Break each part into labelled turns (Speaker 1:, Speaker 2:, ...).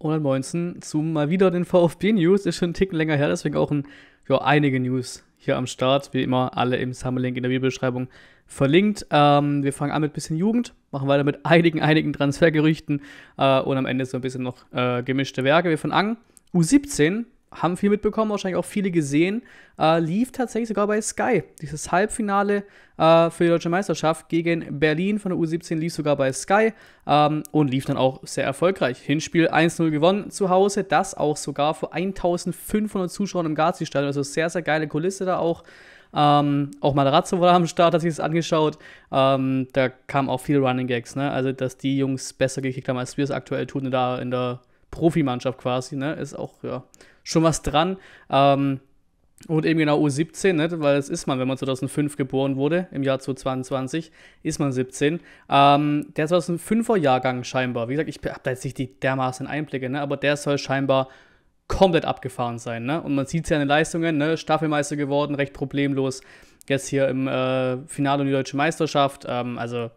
Speaker 1: Und dann 119 zu mal wieder den VfB-News. Ist schon ein Ticken länger her, deswegen auch ein, ja, einige News hier am Start. Wie immer, alle im Summerlink in der Videobeschreibung verlinkt. Ähm, wir fangen an mit ein bisschen Jugend, machen weiter mit einigen, einigen Transfergerüchten äh, und am Ende so ein bisschen noch äh, gemischte Werke. Wir von Ang, U17, haben viel mitbekommen, wahrscheinlich auch viele gesehen, äh, lief tatsächlich sogar bei Sky. Dieses Halbfinale äh, für die deutsche Meisterschaft gegen Berlin von der U17 lief sogar bei Sky ähm, und lief dann auch sehr erfolgreich. Hinspiel 1-0 gewonnen zu Hause, das auch sogar vor 1500 Zuschauern im Gazi-Stadion. Also sehr, sehr geile Kulisse da auch. Ähm, auch Matarazzo war am Start, hat sich das angeschaut. Ähm, da kamen auch viele Running Gags, ne? Also, dass die Jungs besser gekickt haben, als wir es aktuell tun, da in der Profimannschaft quasi, ne? Ist auch, ja, schon was dran. Ähm, und eben genau U17, ne? weil das ist man, wenn man 2005 geboren wurde, im Jahr 2022, ist man 17. Ähm, der 5 er Jahrgang scheinbar, wie gesagt, ich habe da jetzt nicht die dermaßen Einblicke, ne? aber der soll scheinbar komplett abgefahren sein. Ne? Und man sieht seine Leistungen, ne? Staffelmeister geworden, recht problemlos. Jetzt hier im äh, Finale um die Deutsche Meisterschaft. Ähm, also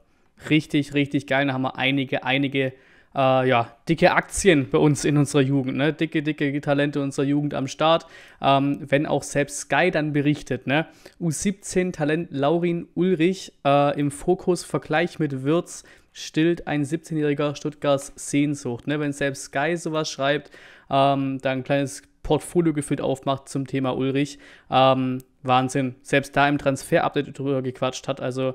Speaker 1: richtig, richtig geil. Da haben wir einige, einige äh, ja, dicke Aktien bei uns in unserer Jugend, ne? dicke, dicke Talente unserer Jugend am Start, ähm, wenn auch selbst Sky dann berichtet. Ne? U17-Talent Laurin Ulrich äh, im Fokus Vergleich mit Würz, stillt ein 17-jähriger Stuttgarts Sehnsucht. Ne? Wenn selbst Sky sowas schreibt, ähm, dann ein kleines Portfolio gefühlt aufmacht zum Thema Ulrich. Ähm, Wahnsinn. Selbst da im Transfer-Update drüber gequatscht hat. Also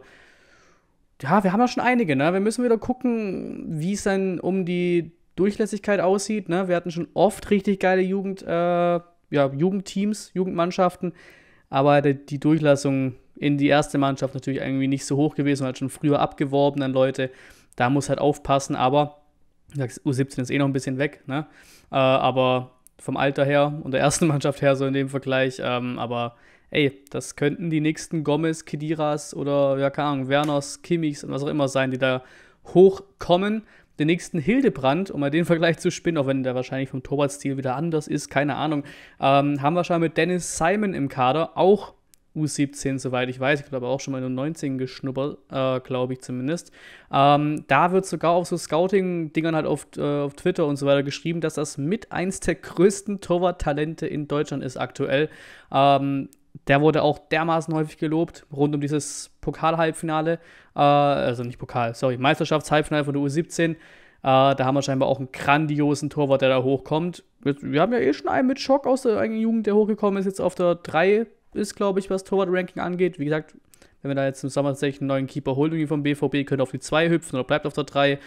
Speaker 1: ja, wir haben ja schon einige, ne? Wir müssen wieder gucken, wie es dann um die Durchlässigkeit aussieht, ne? Wir hatten schon oft richtig geile Jugend, äh, ja, Jugendteams, Jugendmannschaften, aber die, die Durchlassung in die erste Mannschaft natürlich irgendwie nicht so hoch gewesen, halt schon früher abgeworben an Leute. Da muss halt aufpassen, aber U17 ist eh noch ein bisschen weg, ne? Äh, aber vom Alter her und der ersten Mannschaft her so in dem Vergleich, ähm, aber ey, das könnten die nächsten Gomez, Kediras oder, ja, keine Ahnung, Werners, Kimmichs und was auch immer sein, die da hochkommen. Den nächsten Hildebrand, um mal den Vergleich zu spinnen, auch wenn der wahrscheinlich vom Torwartstil wieder anders ist, keine Ahnung, ähm, haben wir schon mit Dennis Simon im Kader, auch U17, soweit ich weiß. Ich glaube auch schon mal in U19 geschnuppert, äh, glaube ich zumindest. Ähm, da wird sogar auf so Scouting-Dingern halt auf, äh, auf Twitter und so weiter geschrieben, dass das mit eins der größten Torwarttalente in Deutschland ist aktuell. Ähm, der wurde auch dermaßen häufig gelobt, rund um dieses Pokal-Halbfinale, äh, also nicht Pokal, sorry, Meisterschafts-Halbfinale von der U17. Äh, da haben wir scheinbar auch einen grandiosen Torwart, der da hochkommt. Wir, haben ja eh schon einen mit Schock aus der eigenen Jugend, der hochgekommen ist, jetzt auf der 3 ist, glaube ich, was Torwart-Ranking angeht. Wie gesagt, wenn wir da jetzt im Sommer tatsächlich einen neuen Keeper holen, irgendwie vom BVB, könnte auf die 2 hüpfen oder bleibt auf der 3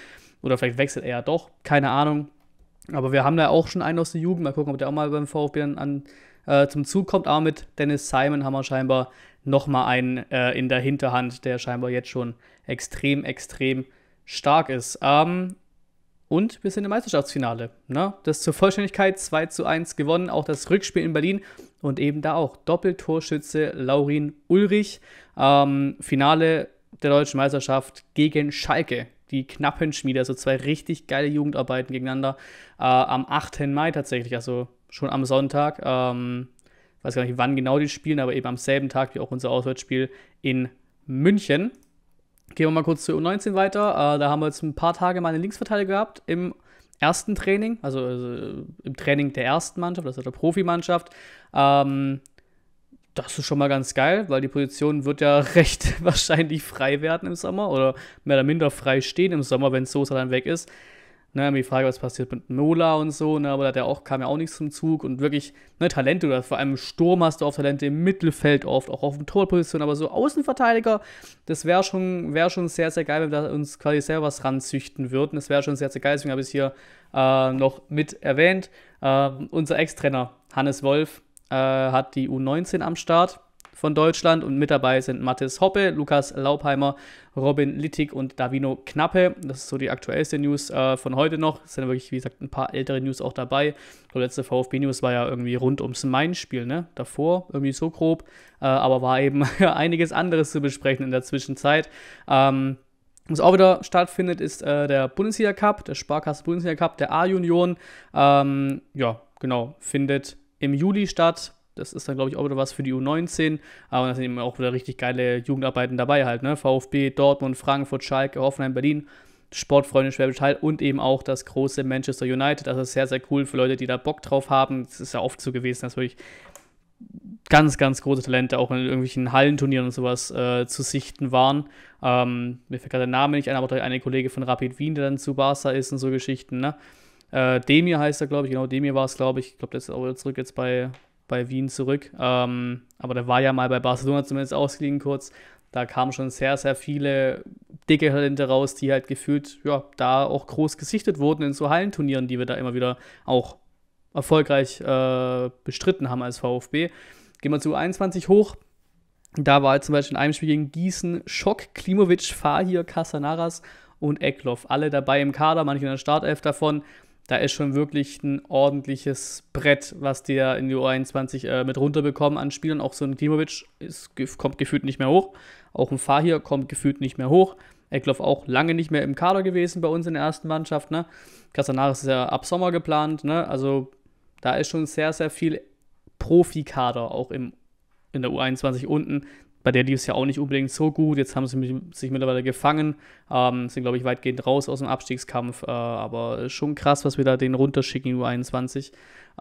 Speaker 1: oder vielleicht wechselt er ja doch, keine Ahnung. Aber wir haben da auch schon einen aus der Jugend, mal gucken, ob der auch mal beim VfB an, an äh, zum Zug kommt. Aber mit Dennis Simon haben wir scheinbar nochmal einen äh, in der Hinterhand, der scheinbar jetzt schon extrem, extrem stark ist. Ähm, und wir sind im Meisterschaftsfinale. Ne? Das zur Vollständigkeit 2 zu 1 gewonnen, auch das Rückspiel in Berlin und eben da auch Doppeltorschütze Laurin Ulrich. Ähm, Finale der deutschen Meisterschaft gegen Schalke. Die Knappenschmiede, also zwei richtig geile Jugendarbeiten gegeneinander äh, am 8. Mai tatsächlich, also schon am Sonntag. Ähm, weiß gar nicht, wann genau die spielen, aber eben am selben Tag wie auch unser Auswärtsspiel in München. Gehen wir mal kurz zur U19 weiter. Äh, da haben wir jetzt ein paar Tage mal einen Linksverteidiger gehabt im ersten Training, also, also, äh, im Training der ersten Mannschaft, also der Profimannschaft. Ähm, das ist schon mal ganz geil, weil die Position wird ja recht wahrscheinlich frei werden im Sommer oder mehr oder minder frei stehen im Sommer, wenn Sosa dann weg ist. Ne, die Frage, was passiert mit Nola und so, ne, aber der auch, kam ja auch nichts zum Zug und wirklich, ne, Talente oder vor allem Sturm hast du oft Talente, im Mittelfeld oft, auch auf dem Torposition, aber so Außenverteidiger, das wäre schon, wär schon sehr, sehr geil, wenn wir uns quasi selber was ranzüchten würden. Das wäre schon sehr, sehr geil, deswegen habe ich es hier äh, noch mit erwähnt. Äh, unser Ex-Trainer Hannes Wolf äh, hat die U19 am Start von Deutschland und mit dabei sind Mathis Hoppe, Lukas Laubheimer, Robin Littig und Davino Knappe. Das ist so die aktuellste News äh, von heute noch. Es sind wirklich, wie gesagt, ein paar ältere News auch dabei. Die letzte VfB-News war ja irgendwie rund ums Main-Spiel, ne? Davor, irgendwie so grob. Äh, aber war eben einiges anderes zu besprechen in der Zwischenzeit. Ähm, was auch wieder stattfindet, ist äh, der Bundesliga Cup, der Sparkasse Bundesliga Cup der A-Union. Ähm, ja, genau, findet im Juli statt. Das ist dann, glaube ich, auch wieder was für die U19. Aber da sind eben auch wieder richtig geile Jugendarbeiten dabei halt. Ne? VfB, Dortmund, Frankfurt, Schalke, Hoffenheim, Berlin. Sportfreunde Schwäbisch Hall und eben auch das große Manchester United. Also sehr, sehr cool für Leute, die da Bock drauf haben. Es ist ja oft so gewesen, dass wirklich ganz, ganz große Talente auch in irgendwelchen Hallenturnieren und sowas äh, zu sichten waren. Ähm, mir fällt gerade der Name nicht ein, aber eine Kollege von Rapid Wien, der dann zu Barca ist und so Geschichten. Ne? Äh, Demir heißt er, glaube ich, genau, Demir war es, glaube ich. Ich glaube, der ist auch wieder zurück jetzt bei bei Wien zurück. Ähm, aber der war ja mal bei Barcelona zumindest ausgeliehen kurz. Da kamen schon sehr, sehr viele dicke Talente raus, die halt gefühlt ja, da auch groß gesichtet wurden in so Hallenturnieren, die wir da immer wieder auch erfolgreich äh, bestritten haben als VfB. Gehen wir zu 21 hoch. Da war halt zum Beispiel in einem Spiel gegen Gießen Schock, Klimovic, Fahir, Casanaras und Eklov. Alle dabei im Kader, manche in der Startelf davon da ist schon wirklich ein ordentliches Brett, was die da in die U21 äh, mit runterbekommen an Spielern. Auch so ein Klimovic ist, kommt gefühlt nicht mehr hoch. Auch ein Fahir kommt gefühlt nicht mehr hoch. Eckloff auch lange nicht mehr im Kader gewesen bei uns in der ersten Mannschaft. Ne? Castanares ist ja ab Sommer geplant. Ne? Also da ist schon sehr, sehr viel Profikader auch im, in der U21 unten, bei der lief es ja auch nicht unbedingt so gut. Jetzt haben sie sich mittlerweile gefangen, ähm, sind, glaube ich, weitgehend raus aus dem Abstiegskampf. Äh, aber schon krass, was wir da den runterschicken, U21.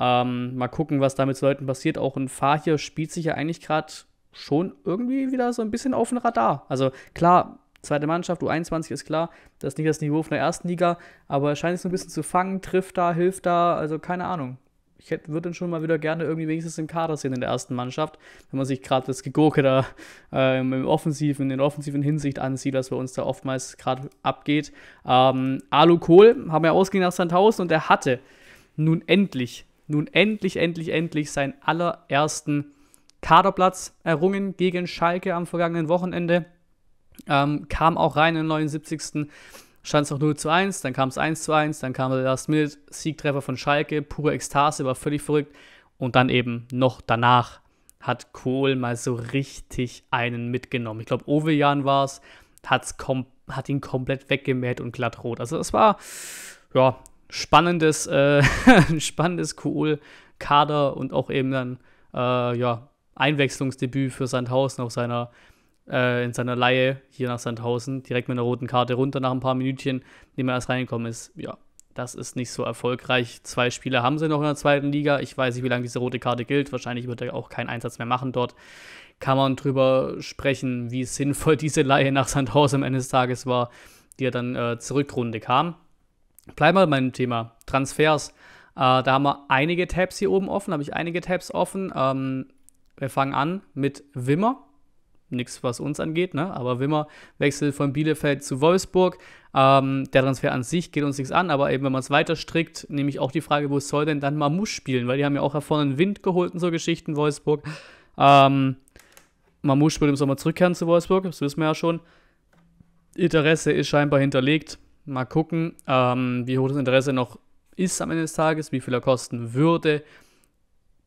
Speaker 1: Ähm, mal gucken, was da mit so Leuten passiert. Auch ein Fahir spielt sich ja eigentlich gerade schon irgendwie wieder so ein bisschen auf dem Radar. Also klar, zweite Mannschaft, U21 ist klar, das ist nicht das Niveau von der ersten Liga, aber er scheint sich so ein bisschen zu fangen, trifft da, hilft da, also keine Ahnung ich hätte, würde dann schon mal wieder gerne irgendwie wenigstens im Kader sehen in der ersten Mannschaft, wenn man sich gerade das Gegurke da äh, im offensiven, in den offensiven Hinsicht ansieht, was bei uns da oftmals gerade abgeht. Ähm, Alu Kohl haben wir ausgehen nach Sandhausen und er hatte nun endlich, nun endlich, endlich, endlich seinen allerersten Kaderplatz errungen gegen Schalke am vergangenen Wochenende. Ähm, kam auch rein in den 79 stand es noch 0 zu 1, dann kam es 1 zu 1, dann kam der Last-Minute-Siegtreffer von Schalke, pure Ekstase, war völlig verrückt. Und dann eben noch danach hat Kohl mal so richtig einen mitgenommen. Ich glaube, Ovejan war es, hat ihn komplett weggemäht und glatt rot. Also es war, ja, spannendes, äh, spannendes Kohl-Kader und auch eben dann, äh, ja, Einwechslungsdebüt für Sandhausen auf seiner äh, in seiner Laie hier nach Sandhausen, direkt mit einer roten Karte runter nach ein paar Minütchen, indem er erst reingekommen ist. Ja, das ist nicht so erfolgreich. Zwei Spiele haben sie noch in der zweiten Liga. Ich weiß nicht, wie lange diese rote Karte gilt. Wahrscheinlich wird er auch keinen Einsatz mehr machen dort. Kann man drüber sprechen, wie sinnvoll diese Laie nach Sandhausen am Ende des Tages war, die er dann äh, zur kam. Bleiben wir bei meinem Thema Transfers. Äh, da haben wir einige Tabs hier oben offen, habe ich einige Tabs offen. Ähm, wir fangen an mit Wimmer nichts, was uns angeht, ne? aber Wimmer wechselt von Bielefeld zu Wolfsburg. Ähm, der Transfer an sich geht uns nichts an, aber eben, wenn man es weiter strickt, ich auch die Frage, wo soll denn dann Mamusch spielen? Weil die haben ja auch hervor einen Wind geholt und so Geschichten, Wolfsburg. Ähm, Mamouche würde im Sommer zurückkehren zu Wolfsburg, das wissen wir ja schon. Interesse ist scheinbar hinterlegt. Mal gucken, ähm, wie hoch das Interesse noch ist am Ende des Tages, wie viel er kosten würde.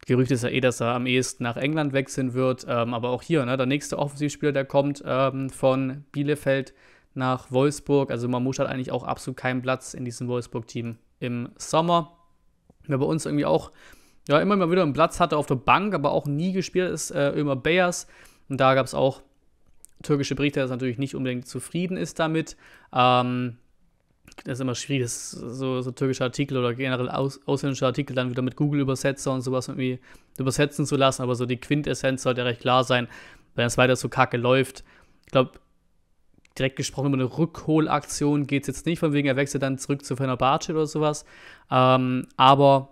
Speaker 1: Gerücht ist ja eh, dass er am ehesten nach England wechseln wird. Ähm, aber auch hier, ne, der nächste Offensivspieler, der kommt ähm, von Bielefeld nach Wolfsburg. Also Mamouche hat eigentlich auch absolut keinen Platz in diesem Wolfsburg-Team im Sommer. Wer bei uns irgendwie auch ja, immer mal wieder einen Platz hatte auf der Bank, aber auch nie gespielt ist, äh, Ömer Beyers. Und da gab es auch türkische Berichte, dass er natürlich nicht unbedingt zufrieden ist damit. Ähm, das ist immer schwierig, das so, so türkische Artikel oder generell aus, ausländische Artikel dann wieder mit Google-Übersetzer und sowas irgendwie übersetzen zu lassen, aber so die Quintessenz sollte ja recht klar sein, wenn es weiter so kacke läuft. Ich glaube, direkt gesprochen über eine Rückholaktion geht es jetzt nicht, von wegen er wechselt dann zurück zu Fenerbahce oder sowas. Ähm, aber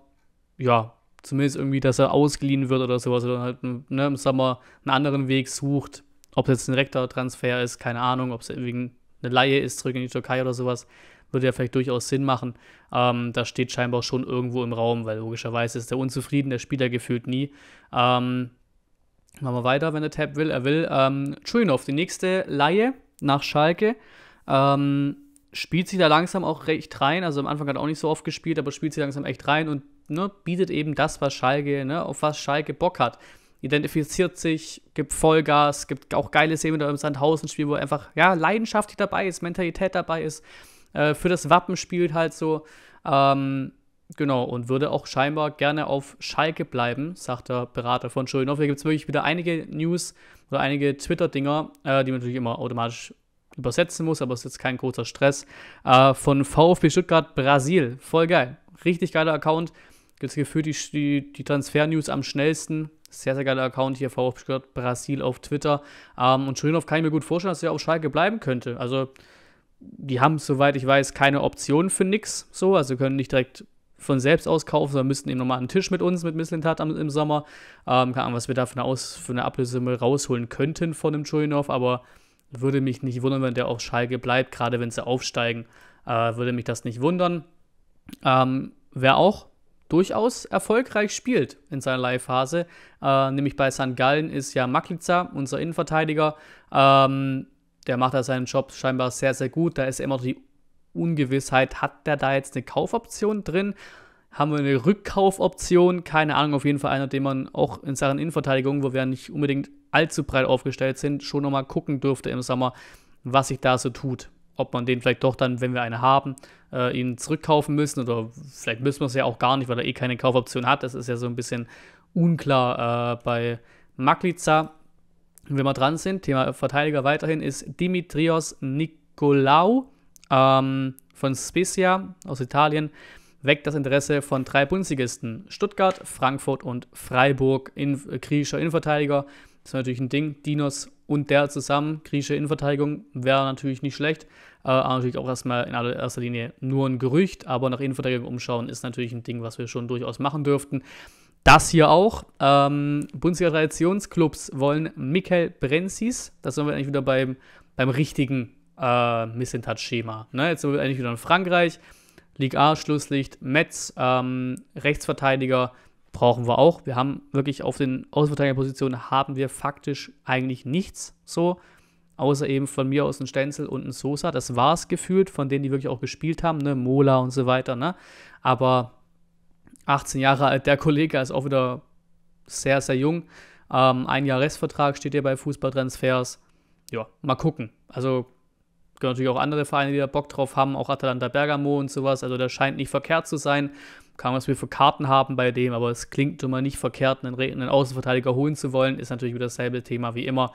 Speaker 1: ja, zumindest irgendwie, dass er ausgeliehen wird oder sowas oder halt ne, im Sommer einen anderen Weg sucht. Ob es jetzt ein direkter Transfer ist, keine Ahnung, ob es wegen eine Laie ist, zurück in die Türkei oder sowas würde ja vielleicht durchaus Sinn machen. Ähm, das steht scheinbar schon irgendwo im Raum, weil logischerweise ist der unzufrieden, der Spieler gefühlt nie. Ähm, machen wir weiter, wenn der Tab will. Er will. Ähm, Chuinov, die nächste Laie nach Schalke. Ähm, spielt sich da langsam auch recht rein. Also am Anfang hat er auch nicht so oft gespielt, aber spielt sich langsam echt rein und ne, bietet eben das, was Schalke, ne, auf was Schalke Bock hat identifiziert sich, gibt Vollgas, gibt auch geile Szenen mit im Sandhausen-Spiel, wo einfach ja, leidenschaftlich dabei ist, Mentalität dabei ist äh, für das Wappen spielt halt so. Ähm, genau, und würde auch scheinbar gerne auf Schalke bleiben, sagt der Berater von Schuldenoff. Hier gibt es wirklich wieder einige News oder einige Twitter-Dinger, äh, die man natürlich immer automatisch übersetzen muss, aber es ist jetzt kein großer Stress. Äh, von VfB Stuttgart Brasil, voll geil. Richtig geiler Account. Gibt es gefühlt die, die, die Transfer-News am schnellsten. Sehr, sehr geiler Account hier, VfB Stuttgart Brasil auf Twitter. Ähm, und Schulinov kann ich mir gut vorstellen, dass er auf Schalke bleiben könnte. Also die haben, soweit ich weiß, keine Option für nix so, also können nicht direkt von selbst aus kaufen, sondern müssten eben nochmal einen Tisch mit uns, mit Mislintat im Sommer. Ähm, keine Ahnung, was wir da für eine, aus, für eine Ablösumme rausholen könnten von dem Chulinov, aber würde mich nicht wundern, wenn der auf Schalke bleibt, gerade wenn sie aufsteigen, äh, würde mich das nicht wundern. Ähm, wer auch durchaus erfolgreich spielt in seiner Leihphase, äh, nämlich bei St. Gallen ist ja Maklica, unser Innenverteidiger. Ähm, der macht da seinen Job scheinbar sehr, sehr gut. Da ist immer noch die Ungewissheit, hat der da jetzt eine Kaufoption drin? Haben wir eine Rückkaufoption? Keine Ahnung, auf jeden Fall einer, den man auch in Sachen Innenverteidigung, wo wir nicht unbedingt allzu breit aufgestellt sind, schon nochmal gucken dürfte im Sommer, was sich da so tut. Ob man den vielleicht doch dann, wenn wir eine haben, äh, ihn zurückkaufen müssen oder vielleicht müssen wir es ja auch gar nicht, weil er eh keine Kaufoption hat. Das ist ja so ein bisschen unklar äh, bei Magliza wenn wir dran sind, Thema Verteidiger weiterhin, ist Dimitrios Nicolau ähm, von Spezia aus Italien. Weckt das Interesse von drei Bundesligisten: Stuttgart, Frankfurt und Freiburg. In, äh, griechischer Innenverteidiger ist natürlich ein Ding. Dinos und der zusammen, griechische Innenverteidigung, wäre natürlich nicht schlecht. Äh, aber natürlich auch erstmal in allererster Linie nur ein Gerücht. Aber nach Innenverteidigung umschauen ist natürlich ein Ding, was wir schon durchaus machen dürften. Das hier auch. Ähm, Bundesliga Traditionsclubs wollen Michael Brenzis, das sind wir eigentlich wieder beim, beim richtigen äh, Touch schema Ne? Jetzt sind wir eigentlich wieder in Frankreich. Ligue A, Schlusslicht, Metz, ähm, Rechtsverteidiger brauchen wir auch. Wir haben wirklich auf den Außenverteidigerpositionen haben wir faktisch eigentlich nichts so, außer eben von mir aus ein Stenzel und ein Sosa. Das war es gefühlt von denen, die wirklich auch gespielt haben, ne? Mola und so weiter. Ne? Aber 18 Jahre alt, der Kollege ist auch wieder sehr, sehr jung. Ähm, ein Jahr Restvertrag steht hier bei Fußballtransfers. Ja, mal gucken. Also können natürlich auch andere Vereine, die da Bock drauf haben, auch Atalanta Bergamo und sowas. Also das scheint nicht verkehrt zu sein. Kann man es mir für Karten haben bei dem, aber es klingt immer nicht verkehrt, einen, einen Außenverteidiger holen zu wollen. Ist natürlich wieder dasselbe Thema wie immer.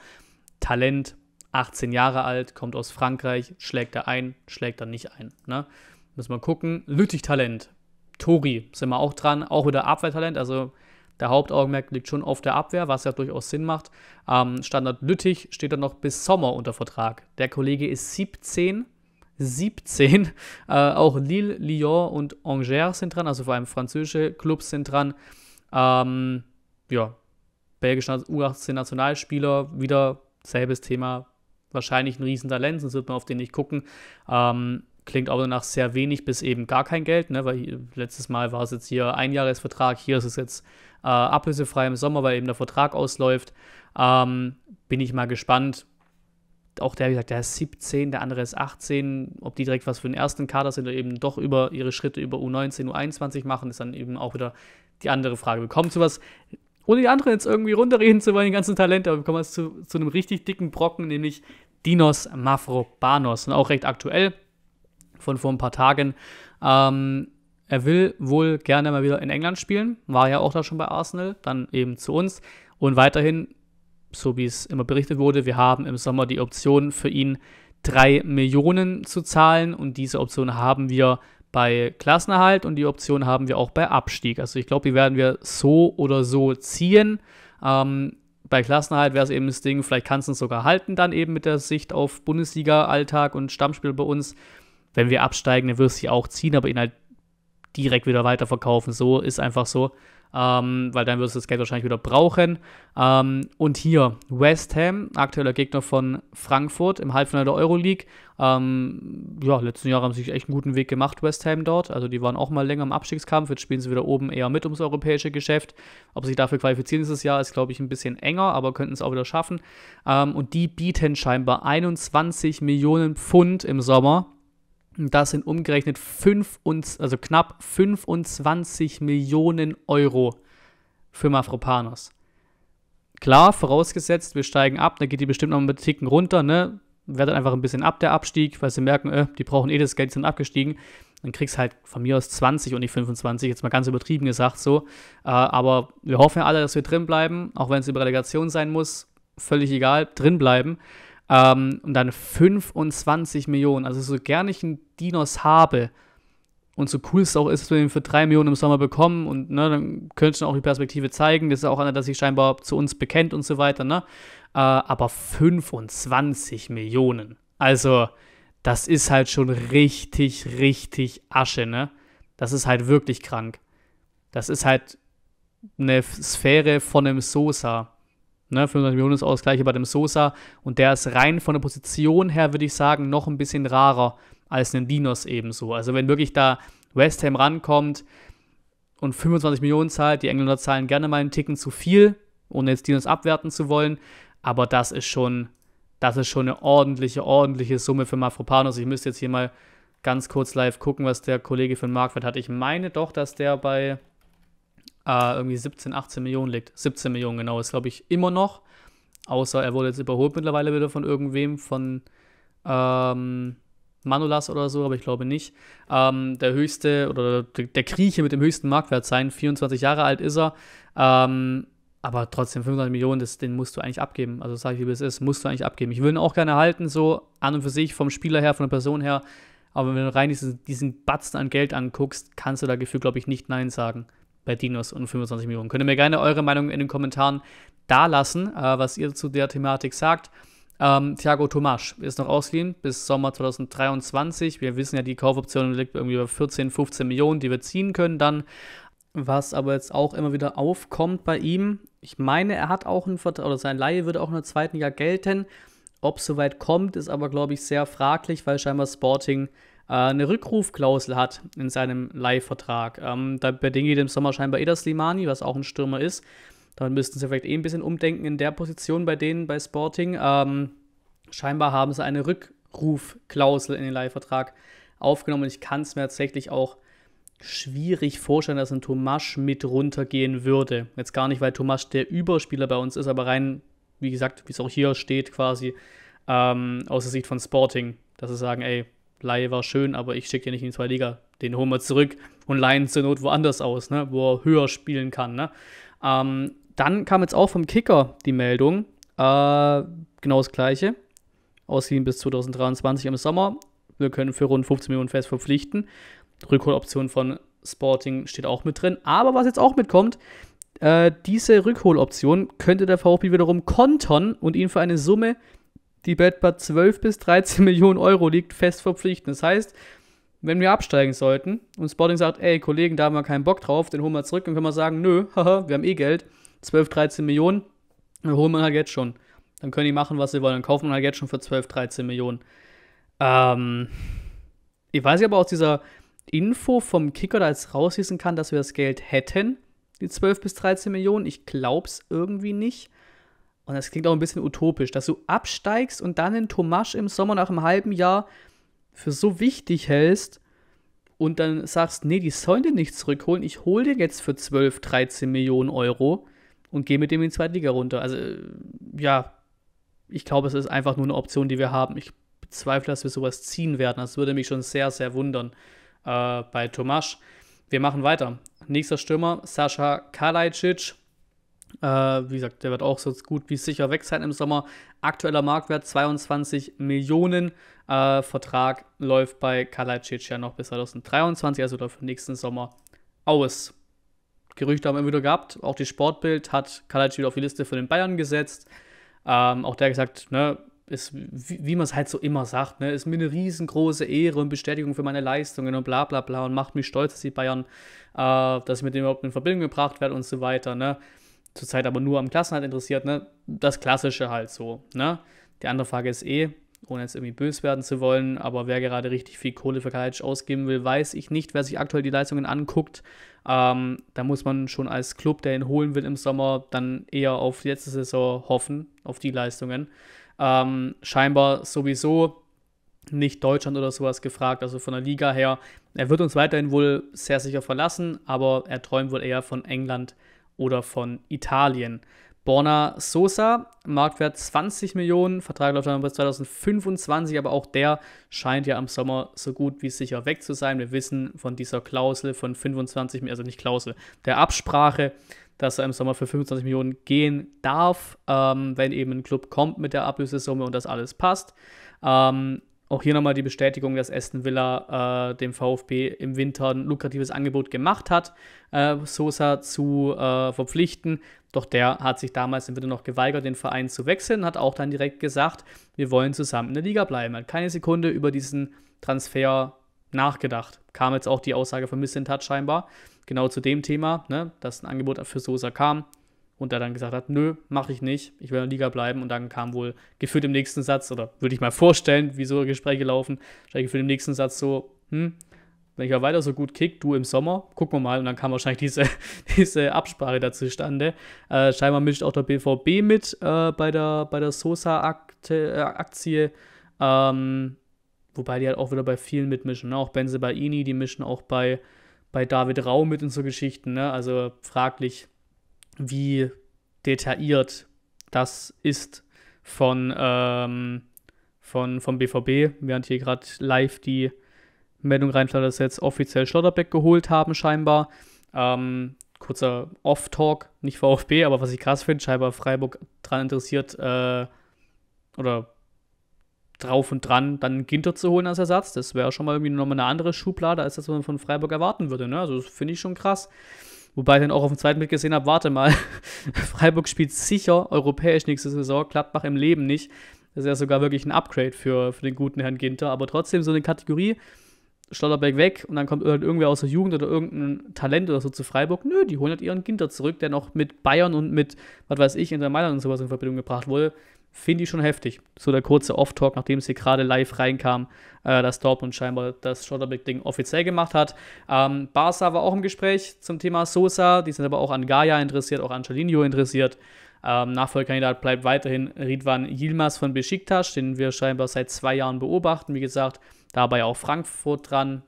Speaker 1: Talent, 18 Jahre alt, kommt aus Frankreich, schlägt er ein, schlägt er nicht ein. Ne? Müssen wir gucken. Lüttich Talent, Tori sind wir auch dran, auch wieder Abwehrtalent, also der Hauptaugenmerk liegt schon auf der Abwehr, was ja durchaus Sinn macht. Ähm, Standard Lüttich steht dann noch bis Sommer unter Vertrag. Der Kollege ist 17. 17. Äh, auch Lille, Lyon und Angers sind dran, also vor allem französische Clubs sind dran. Ähm, ja, belgische U18-Nationalspieler, wieder selbes Thema. Wahrscheinlich ein Riesentalent, sonst wird man auf den nicht gucken. Ähm, Klingt aber danach sehr wenig bis eben gar kein Geld, ne? weil letztes Mal war es jetzt hier ein Jahresvertrag, hier ist es jetzt äh, ablösefrei im Sommer, weil eben der Vertrag ausläuft. Ähm, bin ich mal gespannt. Auch der, wie gesagt, der ist 17, der andere ist 18. Ob die direkt was für den ersten Kader sind oder eben doch über ihre Schritte über U19, U21 machen, ist dann eben auch wieder die andere Frage. Wir kommen zu was, ohne die anderen jetzt irgendwie runterreden zu wollen, die ganzen Talente, aber wir kommen jetzt zu, zu einem richtig dicken Brocken, nämlich Dinos Mafrobanos. Und auch recht aktuell von vor ein paar Tagen. Ähm, er will wohl gerne mal wieder in England spielen, war ja auch da schon bei Arsenal, dann eben zu uns. Und weiterhin, so wie es immer berichtet wurde, wir haben im Sommer die Option für ihn 3 Millionen zu zahlen und diese Option haben wir bei Klassenerhalt und die Option haben wir auch bei Abstieg. Also ich glaube, die werden wir so oder so ziehen. Ähm, bei Klassenerhalt wäre es eben das Ding, vielleicht kannst du es sogar halten dann eben mit der Sicht auf Bundesliga-Alltag und Stammspiel bei uns wenn wir absteigen, dann wirst du sie auch ziehen, aber ihn halt direkt wieder weiterverkaufen. So ist einfach so. Ähm, weil dann wirst du das Geld wahrscheinlich wieder brauchen. Ähm, und hier West Ham, aktueller Gegner von Frankfurt im Halbfinale der Euroleague. Ähm, ja, letzten Jahre haben sie sich echt einen guten Weg gemacht, West Ham dort. Also die waren auch mal länger im Abstiegskampf. Jetzt spielen sie wieder oben eher mit ums europäische Geschäft. Ob sie sich dafür qualifizieren dieses Jahr, ist, glaube ich, ein bisschen enger, aber könnten es auch wieder schaffen. Ähm, und die bieten scheinbar 21 Millionen Pfund im Sommer das sind umgerechnet fünf und, also knapp 25 Millionen Euro für Mafropanos. Klar, vorausgesetzt, wir steigen ab, dann geht die bestimmt noch einen Ticken runter, ne? Wertet einfach ein bisschen ab, der Abstieg, weil sie merken, äh, die brauchen eh das Geld, die sind abgestiegen. Dann kriegst du halt von mir aus 20 und nicht 25, jetzt mal ganz übertrieben gesagt so. Äh, aber wir hoffen ja alle, dass wir drin bleiben, auch wenn es über Relegation sein muss, völlig egal, drin bleiben. Ähm, und dann 25 Millionen. Also so gerne ich einen Dinos habe und so cool es auch ist, dass wir ihn für 3 Millionen im Sommer bekommen und ne, dann könntest du auch die Perspektive zeigen, das ist auch einer, der sich scheinbar zu uns bekennt und so weiter. Ne? Äh, aber 25 Millionen. Also das ist halt schon richtig, richtig Asche. Ne? Das ist halt wirklich krank. Das ist halt eine Sphäre von einem Sosa. Ne, 25 Millionen ist auch das gleiche bei dem Sosa. Und der ist rein von der Position her, würde ich sagen, noch ein bisschen rarer als ein Dinos ebenso. Also wenn wirklich da West Ham rankommt und 25 Millionen zahlt, die Engländer zahlen gerne mal einen Ticken zu viel, ohne jetzt Dinos abwerten zu wollen. Aber das ist schon, das ist schon eine ordentliche, ordentliche Summe für Mafropanos. Ich müsste jetzt hier mal ganz kurz live gucken, was der Kollege von Marktwert hat. Ich meine doch, dass der bei äh, irgendwie 17, 18 Millionen liegt. 17 Millionen genau ist, glaube ich, immer noch. Außer er wurde jetzt überholt mittlerweile wieder von irgendwem, von ähm, Manolas oder so, aber ich glaube nicht. Ähm, der höchste oder der, der Grieche mit dem höchsten Marktwert sein, 24 Jahre alt ist er. Ähm, aber trotzdem 500 Millionen, das, den musst du eigentlich abgeben. Also sage ich, wie es ist, musst du eigentlich abgeben. Ich würde ihn auch gerne halten, so an und für sich, vom Spieler her, von der Person her. Aber wenn du rein diesen, diesen Batzen an Geld anguckst, kannst du da gefühlt, glaube ich, nicht Nein sagen bei Dinos und 25 Millionen. Könnt ihr mir gerne eure Meinung in den Kommentaren dalassen, äh, was ihr zu der Thematik sagt. Ähm, Thiago Tomasch ist noch ausgeliehen bis Sommer 2023. Wir wissen ja, die Kaufoption liegt irgendwie bei 14, 15 Millionen, die wir ziehen können dann. Was aber jetzt auch immer wieder aufkommt bei ihm. Ich meine, er hat auch ein Vertrag, oder sein Laie würde auch im zweiten Jahr gelten. Ob es soweit kommt, ist aber, glaube ich, sehr fraglich, weil scheinbar Sporting äh, eine Rückrufklausel hat in seinem Leihvertrag. Ähm, da bedingt im Sommer scheinbar eh das Slimani, was auch ein Stürmer ist. Dann müssten sie vielleicht eh ein bisschen umdenken in der Position bei denen bei Sporting. Ähm, scheinbar haben sie eine Rückrufklausel in den Leihvertrag aufgenommen. Ich kann es mir tatsächlich auch schwierig vorstellen, dass ein Tomasch mit runtergehen würde. Jetzt gar nicht, weil Tomasch der Überspieler bei uns ist, aber rein, wie gesagt, wie es auch hier steht, quasi ähm, aus der Sicht von Sporting, dass sie sagen, ey, Laie war schön, aber ich schicke ja nicht in die zweite Liga. Den holen wir zurück und leihen zur Not woanders aus, ne? wo er höher spielen kann. Ne? Ähm, dann kam jetzt auch vom Kicker die Meldung, äh, genau das gleiche, ausliehen bis 2023 im Sommer. Wir können für rund 15 Millionen fest verpflichten. Rückholoption von Sporting steht auch mit drin. Aber was jetzt auch mitkommt, äh, diese Rückholoption könnte der VfB wiederum kontern und ihn für eine Summe die Bett bei 12 bis 13 Millionen Euro liegt, fest verpflichtend. Das heißt, wenn wir absteigen sollten und Sporting sagt, ey, Kollegen, da haben wir keinen Bock drauf, den holen wir zurück, dann können wir sagen, nö, haha, wir haben eh Geld, 12, 13 Millionen, dann holen wir halt jetzt schon. Dann können die machen, was sie wollen, dann kaufen wir halt jetzt schon für 12, 13 Millionen. Ähm, ich weiß nicht, aber aus dieser Info vom Kicker da jetzt raushießen kann, dass wir das Geld hätten, die 12 bis 13 Millionen. Ich glaub's irgendwie nicht und das klingt auch ein bisschen utopisch, dass du absteigst und dann einen Tomasch im Sommer nach einem halben Jahr für so wichtig hältst und dann sagst, nee, die sollen den nicht zurückholen, ich hole den jetzt für 12, 13 Millionen Euro und gehe mit dem in die zweite Liga runter. Also äh, ja, ich glaube, es ist einfach nur eine Option, die wir haben. Ich bezweifle, dass wir sowas ziehen werden. Das würde mich schon sehr, sehr wundern äh, bei Tomasch. Wir machen weiter. Nächster Stürmer, Sascha Kalajdzic äh, wie gesagt, der wird auch so gut wie sicher weg sein im Sommer. Aktueller Marktwert 22 Millionen. Äh, Vertrag läuft bei Kalajdzic ja noch bis 2023, also läuft nächsten Sommer aus. Gerüchte haben wir wieder gehabt. Auch die Sportbild hat Kalajdzic auf die Liste von den Bayern gesetzt. Ähm, auch der gesagt, ne, ist, wie, wie man es halt so immer sagt, ne, ist mir eine riesengroße Ehre und Bestätigung für meine Leistungen und bla bla bla und macht mich stolz, dass die Bayern, äh, dass ich mit dem überhaupt in Verbindung gebracht werde und so weiter. Ne zurzeit aber nur am Klassenhalt interessiert, ne? Das Klassische halt so, ne? Die andere Frage ist eh, ohne jetzt irgendwie böse werden zu wollen, aber wer gerade richtig viel Kohle für College ausgeben will, weiß ich nicht, wer sich aktuell die Leistungen anguckt. Ähm, da muss man schon als Club, der ihn holen will im Sommer, dann eher auf die letzte Saison hoffen, auf die Leistungen. Ähm, scheinbar sowieso nicht Deutschland oder sowas gefragt, also von der Liga her. Er wird uns weiterhin wohl sehr sicher verlassen, aber er träumt wohl eher von England oder von Italien. Borna Sosa, Marktwert 20 Millionen, Vertrag läuft dann bis 2025, aber auch der scheint ja am Sommer so gut wie sicher weg zu sein. Wir wissen von dieser Klausel von 25, also nicht Klausel, der Absprache, dass er im Sommer für 25 Millionen gehen darf, ähm, wenn eben ein Club kommt mit der Ablösesumme und das alles passt. Ähm, auch hier nochmal die Bestätigung, dass Aston Villa äh, dem VfB im Winter ein lukratives Angebot gemacht hat, äh, Sosa zu äh, verpflichten. Doch der hat sich damals im Winter noch geweigert, den Verein zu wechseln, hat auch dann direkt gesagt, wir wollen zusammen in der Liga bleiben. Hat keine Sekunde über diesen Transfer nachgedacht. Kam jetzt auch die Aussage von Touch scheinbar, genau zu dem Thema, ne, dass ein Angebot für Sosa kam und er dann gesagt hat, nö, mache ich nicht, ich will in der Liga bleiben. Und dann kam wohl geführt im nächsten Satz, oder würde ich mal vorstellen, wie so Gespräche laufen, wahrscheinlich gefühlt im nächsten Satz so, hm, wenn ich ja weiter so gut kick, du im Sommer, gucken wir mal. Und dann kam wahrscheinlich diese, diese Absprache da zustande. Äh, scheinbar mischt auch der BVB mit äh, bei der, bei der Sosa-Aktie. Äh, ähm, wobei die halt auch wieder bei vielen mitmischen. Ne? Auch Benze Baini, die mischen auch bei, bei David Rau mit in so Geschichten. Ne? Also fraglich, wie detailliert das ist von, ähm, von, vom BVB, während hier gerade live die Meldung reinfällt, dass sie jetzt offiziell Schlotterbeck geholt haben, scheinbar. Ähm, kurzer Off-Talk, nicht VfB, aber was ich krass finde, scheinbar Freiburg daran interessiert äh, oder drauf und dran, dann Ginter zu holen als Ersatz. Das wäre schon mal irgendwie nochmal eine andere Schublade, als das was man von Freiburg erwarten würde. Ne? Also, das finde ich schon krass. Wobei ich dann auch auf dem zweiten Blick gesehen habe, warte mal, Freiburg spielt sicher europäisch nächste Saison, Gladbach im Leben nicht. Das ist ja sogar wirklich ein Upgrade für, für den guten Herrn Ginter. Aber trotzdem so eine Kategorie, Schlotterberg weg und dann kommt irgendwer aus der Jugend oder irgendein Talent oder so zu Freiburg. Nö, die holen halt ihren Ginter zurück, der noch mit Bayern und mit, was weiß ich, Inter Mailand und sowas in Verbindung gebracht wurde finde ich schon heftig. So der kurze Off-Talk, nachdem es hier gerade live reinkam, äh, dass Dortmund scheinbar das Schotterbeck-Ding offiziell gemacht hat. Ähm, Barca war auch im Gespräch zum Thema Sosa, die sind aber auch an Gaia interessiert, auch an Chalinho interessiert. Ähm, Nachfolgekandidat bleibt weiterhin Ridwan Yilmaz von Besiktas, den wir scheinbar seit zwei Jahren beobachten. Wie gesagt, dabei auch Frankfurt dran.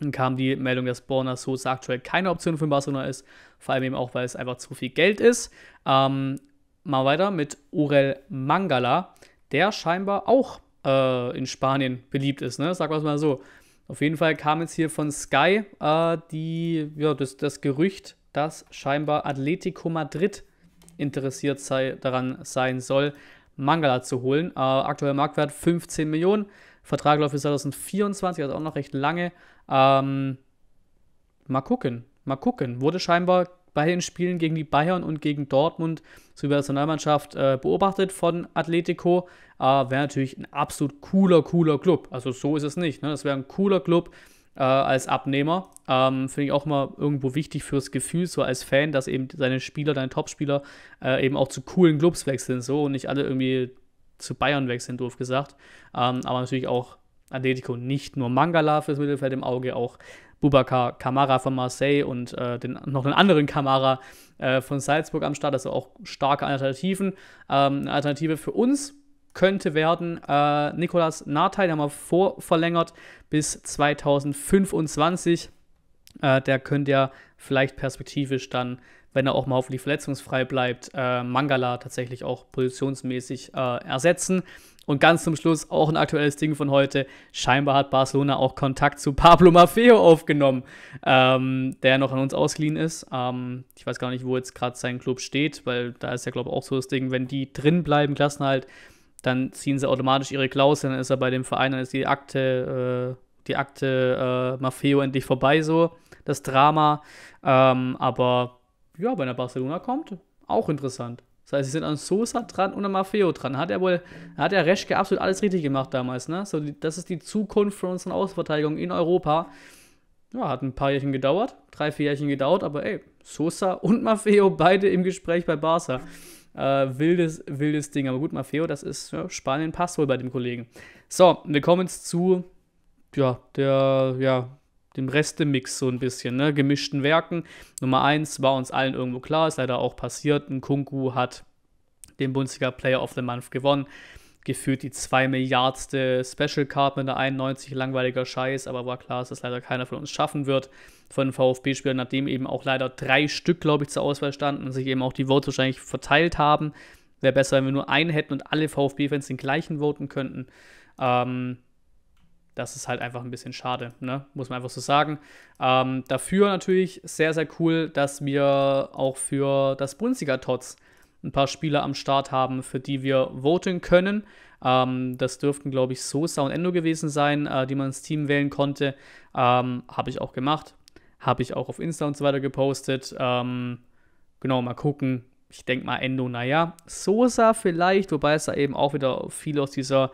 Speaker 1: Dann kam die Meldung, dass Borna Sosa aktuell keine Option für Barcelona ist, vor allem eben auch, weil es einfach zu viel Geld ist. Ähm, mal weiter mit Urel Mangala, der scheinbar auch äh, in Spanien beliebt ist, ne? Sagen wir es mal so. Auf jeden Fall kam jetzt hier von Sky äh, die, ja, das, das Gerücht, dass scheinbar Atletico Madrid interessiert sei, daran sein soll, Mangala zu holen. Äh, aktueller Marktwert 15 Millionen. Vertrag läuft bis 2024, also auch noch recht lange. Ähm, mal gucken, mal gucken. Wurde scheinbar bei den Spielen gegen die Bayern und gegen Dortmund sowie der Nationalmannschaft äh, beobachtet von Atletico. Äh, ah, wäre natürlich ein absolut cooler, cooler Club. Also so ist es nicht. Ne? Das wäre ein cooler Club äh, als Abnehmer. Ähm, Finde ich auch mal irgendwo wichtig fürs Gefühl, so als Fan, dass eben seine Spieler, deine Topspieler äh, eben auch zu coolen Clubs wechseln so und nicht alle irgendwie zu Bayern wechseln, doof gesagt. Ähm, aber natürlich auch Atletico nicht nur Mangala fürs Mittelfeld im Auge, auch Bubakar Kamara von Marseille und äh, den, noch einen anderen Kamara äh, von Salzburg am Start, also auch starke Alternativen. Ähm, eine Alternative für uns könnte werden äh, Nikolas Nathai, den haben wir vorverlängert bis 2025. Äh, der könnte ja vielleicht perspektivisch dann, wenn er auch mal hoffentlich verletzungsfrei bleibt, äh, Mangala tatsächlich auch positionsmäßig äh, ersetzen. Und ganz zum Schluss auch ein aktuelles Ding von heute. Scheinbar hat Barcelona auch Kontakt zu Pablo Maffeo aufgenommen, ähm, der noch an uns ausgeliehen ist. Ähm, ich weiß gar nicht, wo jetzt gerade sein Club steht, weil da ist ja, glaube ich, auch so das Ding, wenn die drin bleiben, Klassenhalt, dann ziehen sie automatisch ihre Klausel, dann ist er bei dem Verein, dann ist die Akte, äh, die Akte äh, Maffeo endlich vorbei, so das Drama. Ähm, aber ja, wenn er Barcelona kommt, auch interessant. Das heißt, sie sind an Sosa dran und an Maffeo dran. Hat er wohl, hat der Reschke absolut alles richtig gemacht damals, ne? So, das ist die Zukunft von unserer Außenverteidigung in Europa. Ja, hat ein paar Jährchen gedauert, drei, vier Jährchen gedauert, aber ey, Sosa und Maffeo beide im Gespräch bei Barca. Äh, wildes, wildes Ding. Aber gut, Maffeo, das ist, ja, Spanien passt wohl bei dem Kollegen. So, wir kommen jetzt zu, ja, der, ja, dem Restemix so ein bisschen, ne? gemischten Werken. Nummer 1 war uns allen irgendwo klar, ist leider auch passiert. Ein Kunku hat den Bundesliga Player of the Month gewonnen. Geführt die 2 Milliardste Special Card mit der 91, langweiliger Scheiß, aber war klar, dass das leider keiner von uns schaffen wird. Von den VfB-Spielern, nachdem eben auch leider drei Stück, glaube ich, zur Auswahl standen und sich eben auch die Votes wahrscheinlich verteilt haben. Wäre besser, wenn wir nur einen hätten und alle VfB-Fans den gleichen voten könnten. Ähm, das ist halt einfach ein bisschen schade, ne? muss man einfach so sagen. Ähm, dafür natürlich sehr, sehr cool, dass wir auch für das Brunziger Tots ein paar Spieler am Start haben, für die wir voten können. Ähm, das dürften, glaube ich, Sosa und Endo gewesen sein, äh, die man ins Team wählen konnte. Ähm, Habe ich auch gemacht. Habe ich auch auf Insta und so weiter gepostet. Ähm, genau, mal gucken. Ich denke mal Endo, naja. Sosa vielleicht, wobei es da eben auch wieder viel aus dieser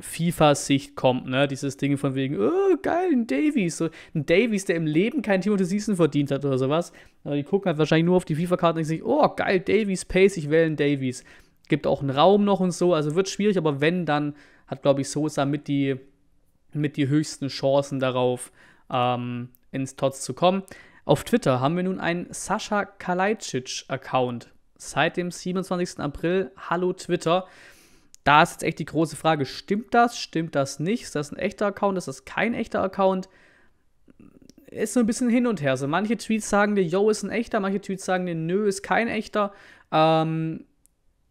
Speaker 1: FIFA-Sicht kommt, ne? Dieses Ding von wegen, oh, geil, ein Davies. So, ein Davies, der im Leben kein Team unter Season verdient hat oder sowas. Aber die gucken halt wahrscheinlich nur auf die FIFA-Karte und denken sich, oh, geil, Davies, Pace, ich wähle einen Davies. Gibt auch einen Raum noch und so, also wird schwierig, aber wenn, dann hat, glaube ich, Sosa mit die, mit die höchsten Chancen darauf, ähm, ins Tots zu kommen. Auf Twitter haben wir nun einen Sascha Kalajdzic-Account. Seit dem 27. April, hallo Twitter. Da ist jetzt echt die große Frage, stimmt das, stimmt das nicht? Ist das ein echter Account, ist das kein echter Account? Ist so ein bisschen hin und her. So manche Tweets sagen dir, yo, ist ein echter, manche Tweets sagen dir, nö, ist kein echter. Ähm,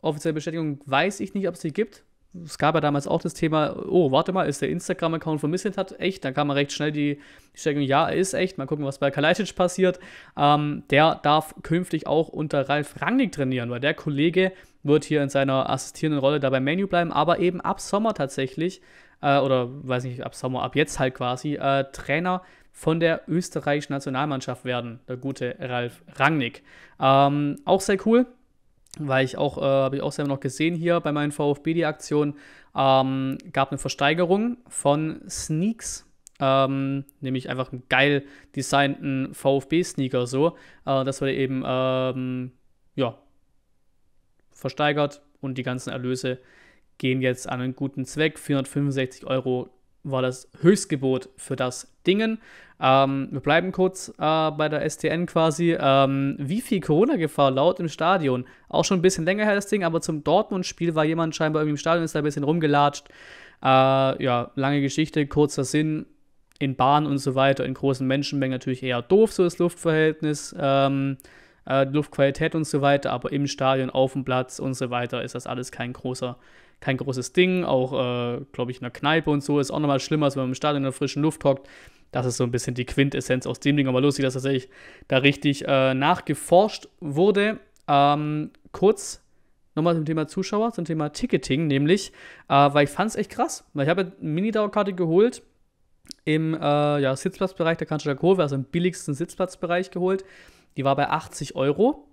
Speaker 1: offizielle Bestätigung weiß ich nicht, ob es die gibt. Es gab ja damals auch das Thema, oh, warte mal, ist der Instagram-Account von Missint hat echt? Dann kam man recht schnell die, Bestätigung, ja, er ist echt. Mal gucken, was bei Kalajdzic passiert. Ähm, der darf künftig auch unter Ralf Rangnick trainieren, weil der Kollege wird hier in seiner assistierenden Rolle dabei Menu bleiben, aber eben ab Sommer tatsächlich, äh, oder weiß nicht, ab Sommer, ab jetzt halt quasi, äh, Trainer von der österreichischen Nationalmannschaft werden, der gute Ralf Rangnick. Ähm, auch sehr cool, weil ich auch, äh, habe ich auch selber noch gesehen hier bei meinen VfB die Aktion, ähm, gab eine Versteigerung von Sneaks, ähm, nämlich einfach einen geil designten VfB-Sneaker so. Äh, das wurde eben, ähm, ja, versteigert und die ganzen Erlöse gehen jetzt an einen guten Zweck. 465 Euro war das Höchstgebot für das Dingen. Ähm, wir bleiben kurz äh, bei der STN quasi. Ähm, wie viel Corona-Gefahr laut im Stadion? Auch schon ein bisschen länger her das Ding, aber zum Dortmund-Spiel war jemand scheinbar irgendwie im Stadion, ist da ein bisschen rumgelatscht. Äh, ja, lange Geschichte, kurzer Sinn. In Bahn und so weiter, in großen Menschenmengen natürlich eher doof, so das Luftverhältnis. Ähm, äh, Luftqualität und so weiter, aber im Stadion, auf dem Platz und so weiter ist das alles kein großer, kein großes Ding. Auch, äh, glaube ich, in der Kneipe und so ist auch nochmal schlimmer, als wenn man im Stadion in der frischen Luft hockt. Das ist so ein bisschen die Quintessenz aus dem Ding, aber lustig, dass tatsächlich da richtig äh, nachgeforscht wurde. Ähm, kurz nochmal zum Thema Zuschauer, zum Thema Ticketing, nämlich, äh, weil ich fand es echt krass, weil ich habe eine Mini-Dauerkarte geholt im äh, ja, Sitzplatzbereich der Kanzler Kurve, also im billigsten Sitzplatzbereich geholt. Die war bei 80 Euro.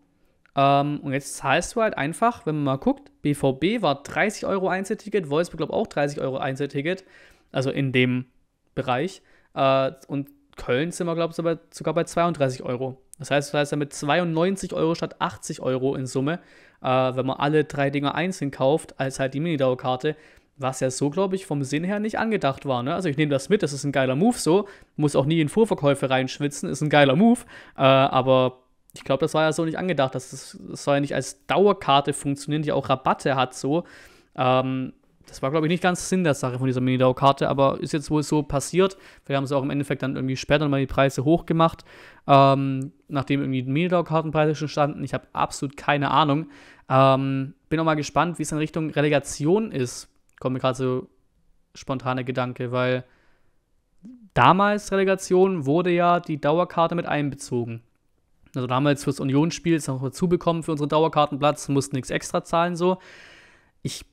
Speaker 1: Ähm, und jetzt zahlst du halt einfach, wenn man mal guckt, BVB war 30 Euro Einzelticket, Wolfsburg glaube auch 30 Euro Einzelticket, also in dem Bereich. Äh, und Köln sind wir, glaube ich, sogar bei 32 Euro. Das heißt, du das heißt damit 92 Euro statt 80 Euro in Summe, äh, wenn man alle drei Dinger einzeln kauft, als halt die Minidauerkarte. karte was ja so, glaube ich, vom Sinn her nicht angedacht war. Ne? Also ich nehme das mit, das ist ein geiler Move so. Muss auch nie in Vorverkäufe reinschwitzen, ist ein geiler Move. Äh, aber ich glaube, das war ja so nicht angedacht. Das, ist, das soll ja nicht als Dauerkarte funktionieren, die auch Rabatte hat so. Ähm, das war, glaube ich, nicht ganz Sinn der Sache von dieser mini dao aber ist jetzt wohl so passiert. Wir haben es auch im Endeffekt dann irgendwie später nochmal die Preise hochgemacht, ähm, nachdem irgendwie die mini dao schon standen. Ich habe absolut keine Ahnung. Ähm, bin auch mal gespannt, wie es in Richtung Relegation ist, Kommt mir gerade so spontaner Gedanke, weil damals Relegation wurde ja die Dauerkarte mit einbezogen. Also damals fürs Unionsspiel ist noch dazu bekommen für unseren Dauerkartenplatz, mussten nichts extra zahlen so. Ich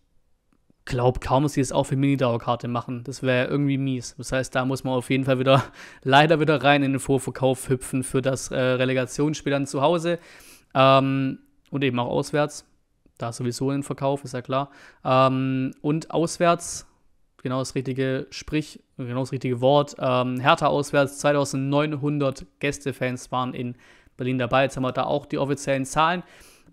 Speaker 1: glaube kaum, dass sie es das auch für Mini-Dauerkarte machen. Das wäre irgendwie mies. Das heißt, da muss man auf jeden Fall wieder, leider wieder rein in den Vorverkauf hüpfen für das äh, Relegationsspiel dann zu Hause ähm, und eben auch auswärts da sowieso in Verkauf, ist ja klar. Ähm, und auswärts, genau das richtige Sprich, genau das richtige Wort, ähm, Hertha auswärts, 2900 Gästefans waren in Berlin dabei. Jetzt haben wir da auch die offiziellen Zahlen.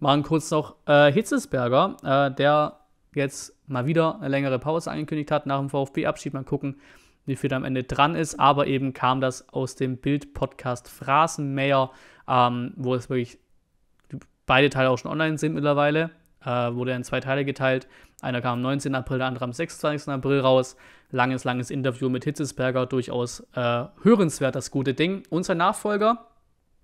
Speaker 1: Machen kurz noch äh, Hitzelsberger, äh, der jetzt mal wieder eine längere Pause angekündigt hat nach dem VfB-Abschied. Mal gucken, wie viel da am Ende dran ist. Aber eben kam das aus dem Bild-Podcast Phrasenmäher, ähm, wo es wirklich beide Teile auch schon online sind mittlerweile äh, wurde in zwei Teile geteilt. Einer kam am 19. April, der andere am 26. April raus. Langes, langes Interview mit Hitzesberger, durchaus äh, hörenswert, das gute Ding. Unser Nachfolger,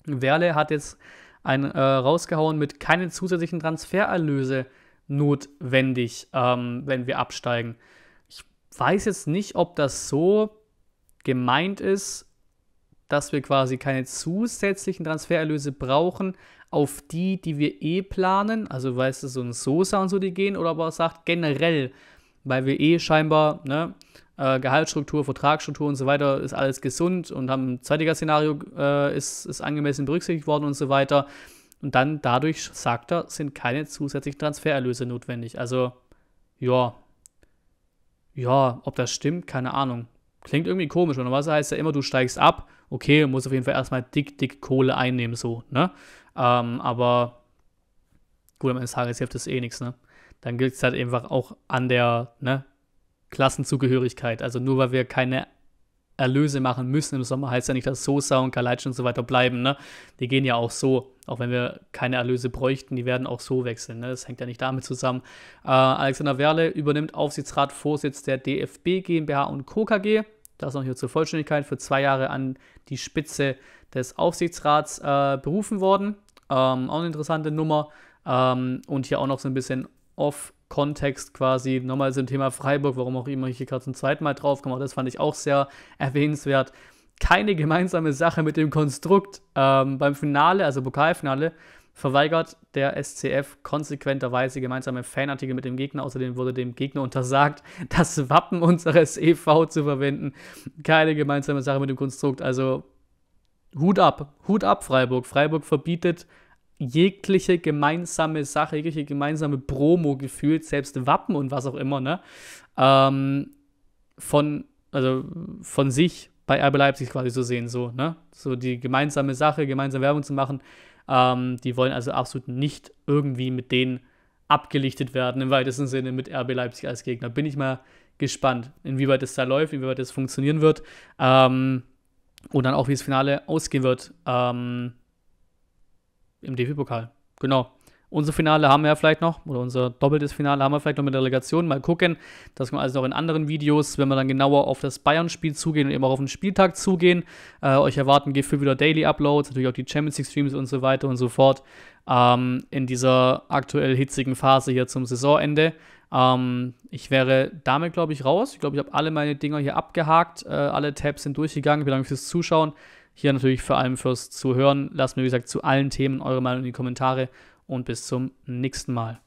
Speaker 1: Werle, hat jetzt ein, äh, rausgehauen mit keinen zusätzlichen Transfererlöse notwendig, ähm, wenn wir absteigen. Ich weiß jetzt nicht, ob das so gemeint ist, dass wir quasi keine zusätzlichen Transfererlöse brauchen, auf die, die wir eh planen, also weißt du, so ein Sosa und so, die gehen, oder aber sagt generell, weil wir eh scheinbar, ne, äh, Gehaltsstruktur, Vertragsstruktur und so weiter ist alles gesund und haben ein zweitiger Szenario äh, ist, ist angemessen berücksichtigt worden und so weiter. Und dann dadurch, sagt er, sind keine zusätzlichen Transfererlöse notwendig. Also, ja. Ja, ob das stimmt, keine Ahnung. Klingt irgendwie komisch. Und was heißt ja immer, du steigst ab, okay, musst auf jeden Fall erstmal dick, dick Kohle einnehmen, so, ne? Ähm, aber gut, am Ende des Tages hilft es eh nichts, ne? Dann gilt es halt einfach auch an der ne, Klassenzugehörigkeit. Also nur weil wir keine Erlöse machen müssen im Sommer, heißt ja nicht, dass Sosa und Kaleitsch und so weiter bleiben. Ne? Die gehen ja auch so, auch wenn wir keine Erlöse bräuchten, die werden auch so wechseln. Ne? Das hängt ja nicht damit zusammen. Äh, Alexander Werle übernimmt Aufsichtsratvorsitz der DFB GmbH und Co. KG. Das noch hier zur Vollständigkeit, für zwei Jahre an die Spitze des Aufsichtsrats äh, berufen worden. Ähm, auch eine interessante Nummer. Ähm, und hier auch noch so ein bisschen off-Kontext quasi. Nochmal zum Thema Freiburg, warum auch immer ich hier gerade zum zweiten Mal drauf komme. Das fand ich auch sehr erwähnenswert. Keine gemeinsame Sache mit dem Konstrukt. Ähm, beim Finale, also Pokalfinale, verweigert der SCF konsequenterweise gemeinsame Fanartikel mit dem Gegner. Außerdem wurde dem Gegner untersagt, das Wappen unseres EV zu verwenden. Keine gemeinsame Sache mit dem Konstrukt. Also Hut ab, Hut ab, Freiburg. Freiburg verbietet jegliche gemeinsame Sache, jegliche gemeinsame Promo gefühlt, selbst Wappen und was auch immer, ne? Ähm, von, also von sich bei RB Leipzig quasi zu sehen, so, ne? So die gemeinsame Sache, gemeinsame Werbung zu machen. Ähm, die wollen also absolut nicht irgendwie mit denen abgelichtet werden, im weitesten Sinne mit RB Leipzig als Gegner. Bin ich mal gespannt, inwieweit es da läuft, inwieweit es funktionieren wird. Ähm, und dann auch, wie das Finale ausgehen wird ähm, im DFB-Pokal. Genau. Unser Finale haben wir ja vielleicht noch, oder unser doppeltes Finale haben wir vielleicht noch mit der Relegation. Mal gucken. Das kommt also noch in anderen Videos, wenn wir dann genauer auf das Bayern-Spiel zugehen und eben auch auf den Spieltag zugehen. Äh, euch erwarten Gefühl wieder Daily Uploads, natürlich auch die Champions League Streams und so weiter und so fort. Ähm, in dieser aktuell hitzigen Phase hier zum Saisonende. Ähm, ich wäre damit, glaube ich, raus. Ich glaube, ich habe alle meine Dinger hier abgehakt. Äh, alle Tabs sind durchgegangen. Vielen Dank fürs Zuschauen. Hier natürlich vor allem fürs Zuhören. Lasst mir, wie gesagt, zu allen Themen eure Meinung in die Kommentare und bis zum nächsten Mal.